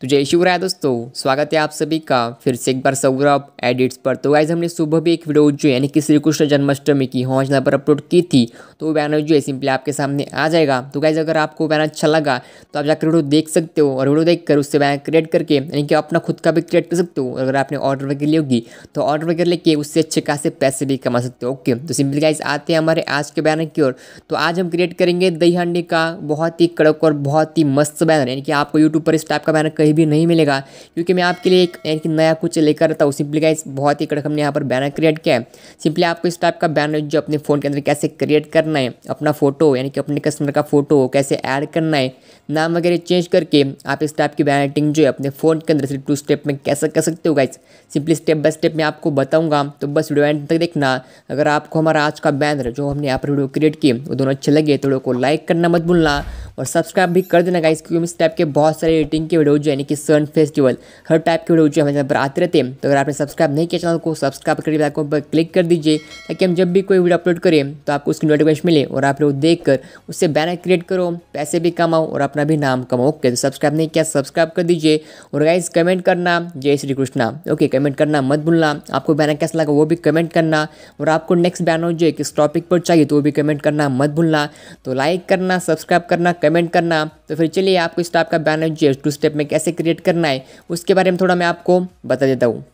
तो जय शिवराय दोस्तों स्वागत है आप सभी का फिर से एक बार सौरभ एडिट्स पर तो गाइज हमने सुबह भी एक वीडियो जो यानी कि श्री कृष्ण जन्माष्टमी की हॉन्च पर अपलोड की थी तो वो बैनर जो है सिंपली आपके सामने आ जाएगा तो गाइज अगर आपको बैनर अच्छा लगा तो आप जाकर वीडियो देख सकते हो और वीडियो देख कर उससे बैनर क्रिएट करके यानी कि अपना खुद का भी क्रिएट कर सकते हो अगर आपने ऑर्डर वगैरह ली होगी तो ऑर्डर वगैरह लेके उससे अच्छे खासे पैसे भी कमा सकते हो ओके तो सिंपली गाइज आते हैं हमारे आज के बैनर की ओर तो आज हम क्रिएट करेंगे दही हांडी का बहुत ही कड़क और बहुत ही मस्त बैनर यानी कि आपको यूट्यूब पर इस टाइप का बैनर कहीं भी नहीं मिलेगा क्योंकि मैं आपके लिए एक नया कुछ लेकर आता हूँ सिंपली गाइस बहुत ही कड़क हमने यहाँ पर बैनर क्रिएट किया है सिंपली आपको इस टाइप का बैनर जो अपने फ़ोन के अंदर कैसे क्रिएट करना है अपना फ़ोटो यानी कि अपने कस्टमर का फ़ोटो कैसे ऐड करना है नाम वगैरह चेंज करके आप इस टाइप की बैनर जो है अपने फ़ोन के अंदर सिर्फ टू स्टेप में कैसे कर सकते हो guys simply step by step मैं आपको बताऊँगा तो बस वीडियो एंड तक देखना अगर आपको हमारा आज का बैनर जो हमने यहाँ पर वीडियो क्रिएट किए वो दोनों अच्छे लगे तो वीडियो को लाइक करना मत भूलना और सब्सक्राइब भी कर देना गाइस क्योंकि इस टाइप के बहुत सारे रेटिंग के वीडियो जो यानी कि सन फेस्टिवल हर टाइप के वीडियो जो हमारे पर आते रहते हैं तो अगर आपने सब्सक्राइब नहीं किया चैनल को सब्सक्राइब करके आइकॉन पर क्लिक कर दीजिए ताकि हम जब भी कोई वीडियो अपलोड करें तो आपको उसकी नोटिफिकेशन मिले और आप लोग देख कर उससे बैनर क्रिएट करो पैसे भी कमाओ और अपना भी नाम कमाओ ओके तो सब्सक्राइब नहीं किया सब्सक्राइब कर दीजिए और गाइज कमेंट करना जय श्री कृष्णा ओके कमेंट करना मत भूलना आपको बैनर कैसा लगा वो भी कमेंट करना और आपको नेक्स्ट बैनर जो है किस टॉपिक पर चाहिए तो वो भी कमेंट करना मत भूलना तो लाइक करना सब्सक्राइब करना पेमेंट करना तो फिर चलिए आपको इस टाइप का बैनर जो टू स्टेप में कैसे क्रिएट करना है उसके बारे में थोड़ा मैं आपको बता देता हूँ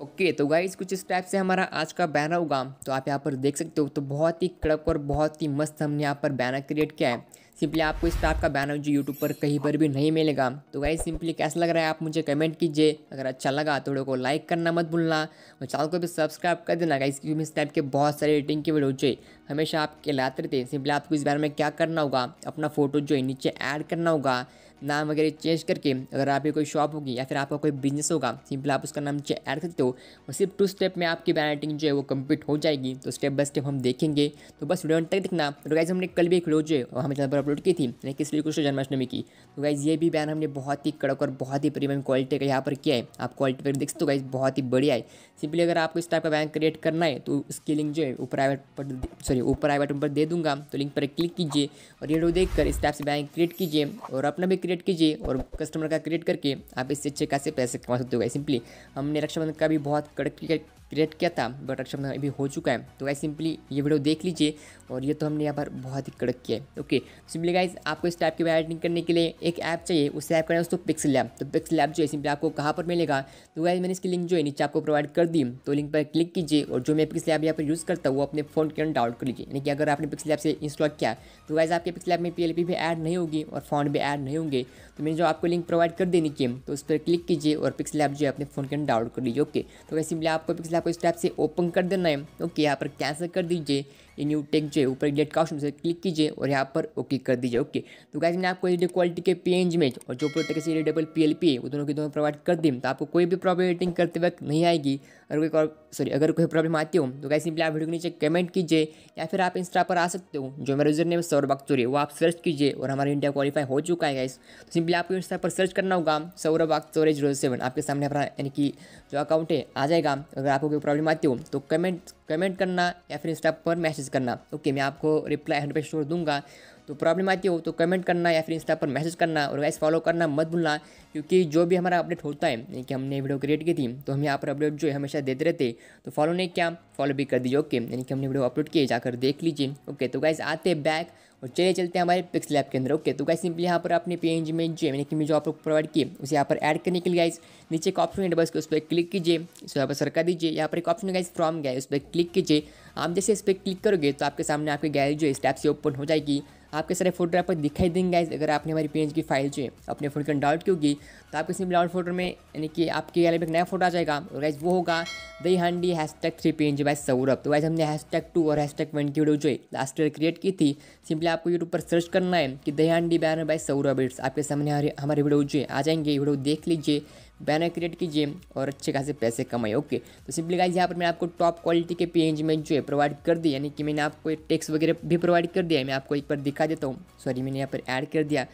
ओके okay, तो गाइज कुछ इस टाइप से हमारा आज का बैनर होगा तो आप यहाँ पर देख सकते हो तो बहुत ही कड़क और बहुत ही मस्त हमने यहाँ पर बैनर क्रिएट किया है सिंपली आपको इस पर आपका बैनर जो यूट्यूब पर कहीं पर भी नहीं मिलेगा तो गाइज सिंपली कैसा लग रहा है आप मुझे कमेंट कीजिए अगर अच्छा लगा तो वीडियो को लाइक करना मत भूलना और चैनल को भी सब्सक्राइब कर देना गाइज क्योंकि इस टाइप के बहुत सारे रेटिंग के वीडियो जो हमेशा आपके लाते रहते हैं सिंपली आपको इस बारे में क्या करना होगा अपना फोटो जो है नीचे ऐड करना होगा नाम वगैरह चेंज करके अगर आपकी कोई शॉप होगी या फिर आपका कोई बिजनेस होगा सिंपल आप उसका नाम ऐड करते हो और सिर्फ टू स्टेप में आपकी बैनर जो है वो कंप्लीट हो जाएगी तो स्टेप बाय स्टेप हम देखेंगे तो बस वीडियो तक देखना तो गाइज हमने कल भी एक वीडियो जो है हमें चैनल पर अपलोड की थी यानी किसलिए कृष्ण जन्माष्टमी की तो गाइज ये भी बैन हमने बहुत ही कड़क और बहुत ही प्रीमियम क्वालिटी का यहाँ पर किया है आप क्वालिटी पर देख सकते हो गाइज बहुत ही बढ़िया है सिंपली अगर आपको इस टाइप का बैंक क्रिएट करना है तो उसकी लिंक जो है ऊपर आई पर सॉरी ऊपर आई पर दे दूंगा तो लिंक पर क्लिक कीजिए और ये वीडियो देखकर इस टाइप से बैंक क्रिएट कीजिए और अपना भी क्रिएट कीजिए और कस्टमर का क्रिएट करके आप इससे अच्छे खासे पैसे कमा सकते हो सिंपली हमने रक्षाबंधन का भी बहुत कड़क क्रिएट किया था बट अक्षम अच्छा, अभी हो चुका है तो गाइज सिंपली ये वीडियो देख लीजिए और ये तो हमने यहाँ पर बहुत ही कड़क किया है ओके सिंपली गाइज आपको इस टाइप की एडिटिंग करने के लिए एक ऐप चाहिए उस ऐप का नाम दोस्तों पिक्सल ऐप तो पिक्सल ऐप जो है सिंपली आपको कहाँ पर मिलेगा तो गाइज मैंने इसकी लिंक जो है नीचे आपको प्रोवाइड कर दी तो लिंक पर क्लिक कीजिए और जो मैं पिक्सल ऐप यहाँ पर यूज़ करता हूँ वो अपने फोन के अंदर डाउनलोड कर लीजिए यानी कि अगर आपने पिक्सल ऐप से इंस्टॉल किया तो गाइज आपके पिक्सल ऐप में पी भी ऐड नहीं होगी और फोन भी ऐड नहीं होंगे तो मैंने जो आपको लिंक प्रोवाइड कर देनी की तो उस पर क्लिक कीजिए और पिक्सल ऐप जो है अपने फोन के अंदर डाउनलोड कर लीजिए ओके तो वैसे सिंपली आपको पिक्सल आपको इस टाइप से ओपन कर देना है ओके यहाँ पर कैंसिल कर दीजिए ये न्यू टेक जो है ऊपर गेट का ऑप्शन से क्लिक कीजिए और यहाँ पर ओके कर दीजिए ओके तो गाइज मैंने आपको एच क्वालिटी के पी इमेज और जो प्रोटेक्ट से पी एल पी है वो दोनों की दोनों प्रोवाइड कर दी तो आपको कोई भी प्रॉब्लम एडिटिंग करते वक्त नहीं आएगी अगर कोई सॉरी अगर कोई प्रॉब्लम आती हो तो गाइज सिंपली आप वीडियो के नीचे कमेंट कीजिए या फिर आप इंस्टा पर आ सकते हो जो मेरा यूजर नेम सौरभ है वो आप सर्च कीजिए और हमारा इंडिया क्वालिफाई हो चुका है गाइस तो सिंपली आपको इंस्टा पर सर्च करना होगा सौरभ अख्तुरी जीरो सेवन आपके सामने अपना यानी कि जो अकाउंट है आ जाएगा अगर आपको कोई प्रॉब्लम आती हो तो कमेंट कमेंट करना या फिर इंस्टा पर मैसेज मैसेज करना ओके मैं आपको रिप्लाई हंड्रेड श्योर दूंगा तो प्रॉब्लम आती हो तो कमेंट करना या फिर इंस्टा पर मैसेज करना और वैसे फॉलो करना मत भूलना क्योंकि जो भी हमारा अपडेट होता है कि हमने वीडियो क्रिएट की थी तो हम यहाँ पर अपडेट जो है हमेशा देते रहते तो फॉलो नहीं किया फॉलो भी कर दीजिए ओके यानी कि हमने वीडियो अपलोड किए जाकर देख लीजिए ओके तो गाइज़ आते बैक और चलिए चलते हैं हमारे पिक्स लैब के अंदर ओके तो गाइस सिंपली यहाँ पर आपने पी एन जी में जो मैंने जो आपको प्रोवाइड किए उसे यहाँ पर ऐड करने के लिए गाइस नीचे एक ऑप्शन है बस उस पर क्लिक कीजिए इस यहाँ पर सरका दीजिए यहाँ पर एक ऑप्शन गाइस फ्रॉम गया उस पर क्लिक कीजिए आप जैसे इस पर क्लिक करोगे तो आपके सामने आपकी गैलरी जो है स्टैप से ओपन हो जाएगी आपके सारे फोटो आपको दिखाई देंगे गाइज अगर आपने हमारी पेज की फाइल जो है अपने फ़ोन के डाउट की होगी तो आपके सिंपल डाउट फोटो में यानी कि आपके गैलरी में एक नया फोटो आ जाएगा और गाइज वो होगा Dahi Handi hash tag three पेंज बाय सौरभ तो वाइज हमने हैश टैग टू और हैश टैग वन की वीडियो जो है लास्ट ईयर क्रिएट की थी सिंपली आपको यूट्यूब पर सर्च करना है कि दही हांडी बैनर बाई सौरभ इट्स आपके सामने हमारे वीडियो जो है आ जाएंगे वीडियो देख लीजिए बैनर क्रिएट कीजिए और अच्छे खासे पैसे कमाइए ओके तो सिंपली गाइज यहाँ पर मैंने आपको टॉप क्वालिटी के पेज में जो है प्रोवाइड कर दी यानी कि मैंने आपको टेक्स वगैरह भी प्रोवाइड कर दिया है मैं आपको एक बार दिखा देता हूँ सॉरी मैंने यहाँ पर ऐड कर दिया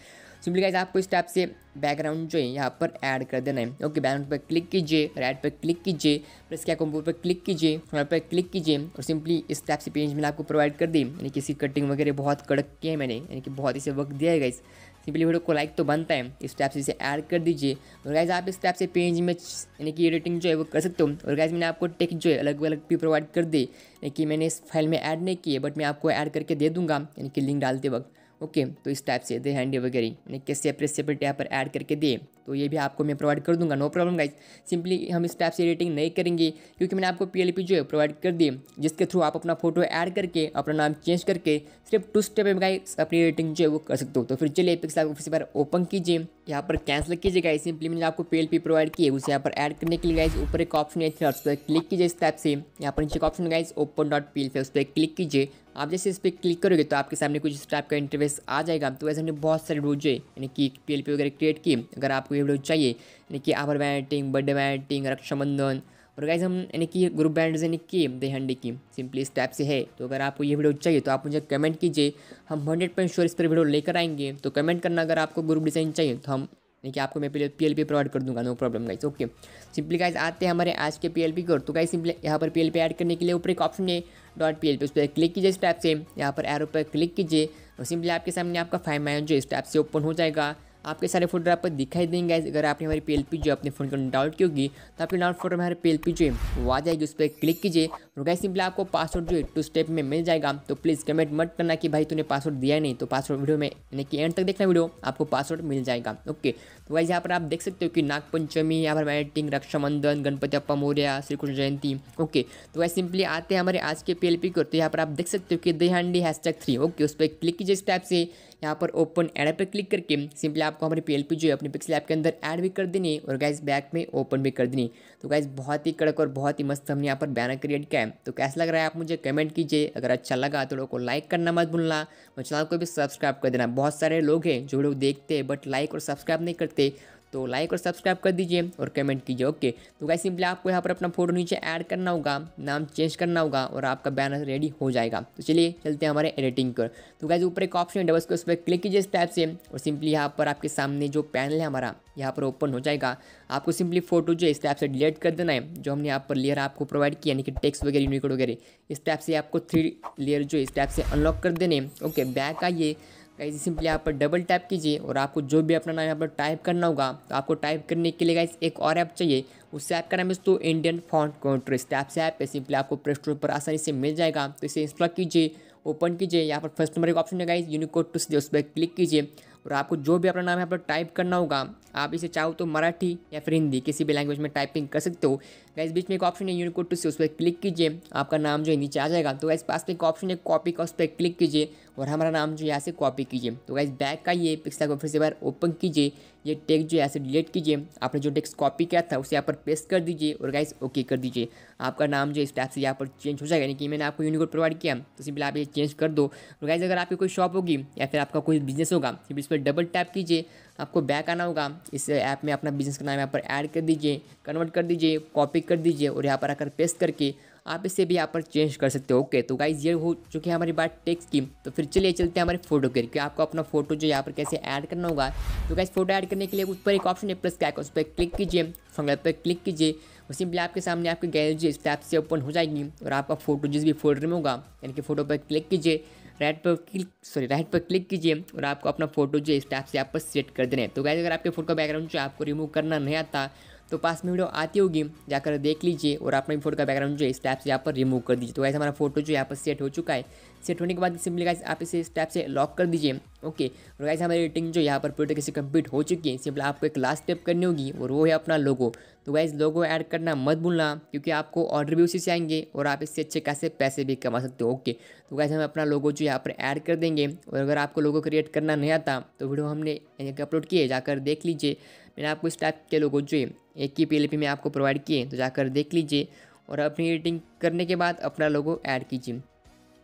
सिंपली गाइज आपको इस टाइप से बैकग्राउंड जो है यहाँ पर ऐड कर देना है ओके बैकग्राउंड पर क्लिक कीजिए राइट पर क्लिक कीजिए प्लस क्या कॉम्पो पर क्लिक कीजिए फ्रंट पर क्लिक कीजिए और सिंपली इस टाइप से पेज मैंने आपको प्रोवाइड कर दी यानी कि इसकी कटिंग वगैरह बहुत कड़क की है मैंने यानी कि बहुत इसे वक्त दिया है गाइस सिंपली वीडियो को लाइक तो बनता है इस टाइप से इसे ऐड कर दीजिए और गैस आप इस टाइप से पेज में यानी कि एडिटिंग जो है वो कर सकते हो और गैस मैंने आपको टेक्स जो है अलग अलग भी प्रोवाइड कर दी यानी कि मैंने इस फाइल में ऐड नहीं किए बट मैं आपको ऐड करके दे दूँगा यानी कि लिंक डालते वक्त ओके तो इस टाइप से दे हैंडी वगैरह यानी कि सेपरेट सेपरेट यहाँ पर ऐड करके दिए तो ये भी आपको मैं प्रोवाइड कर दूंगा नो प्रॉब्लम गाइज सिंपली हम इस टाइप से एडिटिंग नहीं करेंगे क्योंकि मैंने आपको पी जो है प्रोवाइड कर दी जिसके थ्रू आप अपना फोटो ऐड करके अपना नाम चेंज करके सिर्फ टू स्टेप में गाइज अपनी एडिटिंग जो है वो कर सकते हो तो फिर चलिए पिक्स आप फिर बार ओपन कीजिए यहाँ पर कैंसिल कीजिए गाइज सिंपली मैंने आपको पी प्रोवाइड किए उसे यहाँ पर ऐड करने के लिए गाइज ऊपर एक ऑप्शन है उस पर क्लिक कीजिए इस टाइप से यहाँ पर नीचे एक option guys open dot P उस पर क्लिक कीजिए आप जैसे इस पर क्लिक करोगे तो आपके सामने कुछ इस टाइप का इंटरफेस आ जाएगा तो वैसे हमने बहुत सारे रोजे यानी कि पी वगैरह क्रिएट किए अगर आपको आपको ये वीडियो चाहिए यानी कि आभार बैटिंग बर्थडे बैटिंग रक्षाबंधन और गाइज हम यानी कि ग्रुप बैंड यानी कि हंडी की सिंपली इस टाइप से है तो अगर आपको ये वीडियो चाहिए तो आप मुझे कमेंट कीजिए हम हंड्रेड परसेंट श्योर इस पर वीडियो लेकर आएंगे तो कमेंट करना अगर आपको ग्रुप डिज़ाइन चाहिए तो हम यानी कि आपको मैं पी एल पी प्रोवाइड कर दूंगा no problem guys okay simply guys आते हैं हमारे आज के पी एल पी को तो गाइज सिंपली यहाँ पर पी एल पी ऐड करने के लिए ऊपर एक ऑप्शन है डॉट पी एल पी उस पर क्लिक कीजिए इस टाइप से यहाँ पर एरो पर क्लिक कीजिए और सिंपली आपके सामने आपका फाइव मैन जो इस टाइप से ओपन हो जाएगा आपके सारे फोटो आपको दिखाई देंगे गाइज अगर आपने हमारी पी जो अपने फ़ोन को डाउनलोड की होगी तो आपकी डाउन फोटो में एल पी जो है वो आ जाएगी उस पर क्लिक कीजिए और गाइज सिंपली आपको पासवर्ड जो है टू स्टेप में मिल जाएगा तो प्लीज़ कमेंट मत करना कि भाई तूने पासवर्ड दिया नहीं तो पासवर्ड वीडियो में यानी कि एंड तक देखना वीडियो आपको पासवर्ड मिल जाएगा ओके तो गाइज यहाँ पर आप देख सकते हो कि नागपंचमी यहाँ पर मैटिंग रक्षाबंधन गणपति अप्पा मौर्य श्री कृष्ण जयंती ओके तो वैसे सिंपली आते हैं हमारे आज के पी एल पी को तो यहाँ पर आप देख सकते हो कि दही हैशटैग थ्री ओके उस पर क्लिक कीजिए इस टाइप से यहाँ पर ओपन एड पर क्लिक करके सिंपली आपको हमारी पी जो है अपने पिक्सल ऐप के अंदर ऐड भी कर देनी और गाइज बैक में ओपन भी कर देनी तो गाइज बहुत ही कड़क और बहुत ही मस्त हमने यहाँ पर बैनर क्रिएट किया है तो कैसा लग रहा है आप मुझे कमेंट कीजिए अगर अच्छा लगा तो लोगों को लाइक करना मत भूलना और चैनल को भी सब्सक्राइब कर देना बहुत सारे लोग हैं जो लोग देखते हैं बट लाइक और सब्सक्राइब नहीं करते तो लाइक और सब्सक्राइब कर दीजिए और कमेंट कीजिए ओके तो गाइस सिंपली आपको यहाँ पर अपना फोटो नीचे ऐड करना होगा नाम चेंज करना होगा और आपका बैनर रेडी हो जाएगा तो चलिए चलते हैं हमारे एडिटिंग पर तो गाइस ऊपर एक ऑप्शन है डबल उस पर क्लिक कीजिए इस टाइप से और सिंपली यहाँ पर आपके सामने जो पैनल है हमारा यहाँ पर ओपन हो जाएगा आपको सिंपली फोटो जो इस टाइप से डिलीट कर देना है जो हमने यहाँ पर लेयर आपको प्रोवाइड किया यानी कि टेक्स्ट वगैरह यूनिकोड वगैरह इस टाइप से आपको थ्री लेयर जो इस टाइप से अनलॉक कर देने ओके बैक आइए गाइज सिंपली यहाँ पर डबल टैप कीजिए और आपको जो भी अपना नाम यहाँ पर टाइप करना होगा तो आपको टाइप करने के लिए गाइज एक और ऐप चाहिए उस ऐप का नाम है दोस्तों इंडियन फॉन्ट कॉन्ट्रेस्ट ऐप से ऐप है सिंपली आपको प्ले स्टोर पर आसानी से मिल जाएगा तो इसे इंस्टॉल कीजिए ओपन कीजिए यहाँ पर फर्स्ट नंबर का ऑप्शन है गाइज यूनिकोड टू सी उस पर क्लिक कीजिए और आपको जो भी अपना नाम यहाँ पर टाइप करना होगा आप इसे चाहो तो मराठी या फिर हिंदी किसी भी लैंग्वेज में टाइपिंग कर सकते हो गाइस बीच में एक ऑप्शन है यूनिकोड टू सी उस पर क्लिक कीजिए आपका नाम जो है नीचे आ जाएगा तो गाइस पास में एक ऑप्शन है कॉपी का उस पर क्लिक कीजिए और हमारा नाम जो यहाँ से कॉपी कीजिए तो गाइज बैक का ये पिक्सल को फिर से बार ओपन कीजिए ये टेक्स्ट जो यहाँ से डिलीट कीजिए आपने जो टेक्स्ट कॉपी किया था उसे यहाँ पर पेस्ट कर दीजिए और गाइज ओके कर दीजिए आपका नाम जो इस टाइप से यहाँ पर चेंज हो जाएगा यानी कि मैंने आपको यूनिकोड प्रोवाइड किया तो सिंपल आप ये चेंज कर दो और गाइज अगर आपकी कोई शॉप होगी या फिर आपका कोई बिजनेस होगा फिर इस पर डबल टैप कीजिए आपको बैक आना होगा इस ऐप में अपना बिजनेस का नाम यहाँ पर ऐड कर दीजिए कन्वर्ट कर दीजिए कॉपी कर दीजिए और यहाँ पर आकर पेस्ट करके आप इसे भी यहाँ पर चेंज कर सकते हो ओके तो गाइज ये हो चुकी है हमारी बात टेक्स की तो फिर चलिए चलते हैं हमारे फोटो के क्योंकि आपको अपना फोटो जो यहाँ पर कैसे ऐड करना होगा तो गाइज फोटो ऐड करने के लिए उस पर एक ऑप्शन है प्लस क्या उस पर क्लिक कीजिए फंगल पर क्लिक कीजिए उसी सिंपली आपके सामने आपकी गैलरी इस टैप से ओपन हो जाएगी और आपका फोटो जिस भी फोल्डर में होगा यानी कि फोटो पर क्लिक कीजिए राइट पर क्लिक सॉरी राइट पर क्लिक कीजिए और आपको अपना फोटो जो इस टैप से आप पर सेट कर देना है तो गाइज अगर आपके फोटो का बैकग्राउंड जो आपको रिमूव करना नहीं आता तो पास में वीडियो आती होगी जाकर देख लीजिए और अपने फोटो का बैकग्राउंड जो है इस टाइप से यहाँ पर रिमूव कर दीजिए तो वैसे हमारा फोटो जो यहाँ पर सेट हो चुका है सेट होने के बाद सिंपली गाइस आप इसे इस टाइप से लॉक कर दीजिए ओके और गाइस हमारी एडिटिंग जो यहाँ पर पूरी तरीके से कंप्लीट हो चुकी है सिंपली आपको एक लास्ट स्टेप करनी होगी और वो है अपना लोगो तो गाइस लोगो ऐड करना मत भूलना क्योंकि आपको ऑर्डर भी उसी से आएंगे और आप इससे अच्छे खासे पैसे भी कमा सकते हो ओके तो गाइस हम अपना लोगो जो यहाँ पर ऐड कर देंगे और अगर आपको लोगो क्रिएट करना नहीं आता तो वीडियो हमने अपलोड किए जाकर देख लीजिए मैंने आपको इस टाइप के लोगो जो है एक की पी में आपको प्रोवाइड किए तो जाकर देख लीजिए और अपनी एडिटिंग करने के बाद अपना लोगो ऐड कीजिए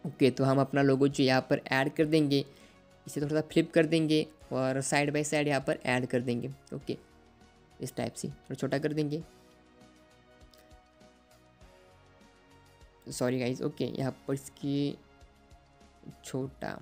ओके तो हम अपना लोगो जो यहाँ पर ऐड कर देंगे इसे थोड़ा सा फ्लिप कर देंगे और साइड बाय साइड यहाँ पर ऐड कर देंगे ओके इस टाइप से थोड़ा छोटा कर देंगे सॉरी गाइज ओके यहाँ पर इसकी छोटा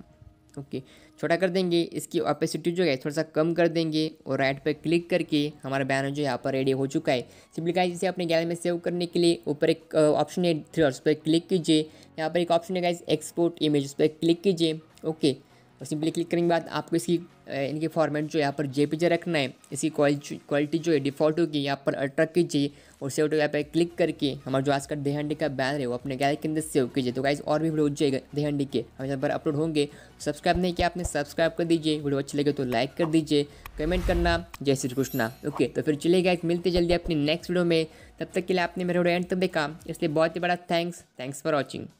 ओके छोटा कर देंगे इसकी ऑपेसिटी जो है थोड़ा सा कम कर देंगे और राइट पर क्लिक करके हमारा बैनर जो यहाँ पर रेडी हो चुका है सिंपली गाइज इसे अपने गैलरी में सेव करने के लिए ऊपर एक ऑप्शन है थ्री उस पर क्लिक कीजिए यहाँ पर एक ऑप्शन है गाइज एक्सपोर्ट इमेज उस पर क्लिक कीजिए ओके और सिंपली क्लिक करने के बाद आपको इसकी इनकी फॉर्मेट जो यहाँ पर जे रखना है इसकी क्वालिटी जो है डिफ़ॉल्ट होगी यहाँ पर अट्रैक्ट कीजिए और सेव टू यहाँ पर क्लिक करके हमारा जो आजकल दे हंडी का बैनर है वो अपने गैलरी के अंदर सेव कीजिए तो गाइज और भी वीडियो जाएगा दे हंडी के हम यहाँ पर अपलोड होंगे सब्सक्राइब नहीं किया आपने सब्सक्राइब कर दीजिए वीडियो अच्छी लगे तो लाइक कर दीजिए कमेंट करना जय श्री कृष्णा ओके तो फिर चलिए गाइज मिलते जल्दी अपनी नेक्स्ट वीडियो में तब तक के लिए आपने मेरे वीडियो एंड तक देखा इसलिए बहुत ही बड़ा थैंक्स थैंक्स फॉर वॉचिंग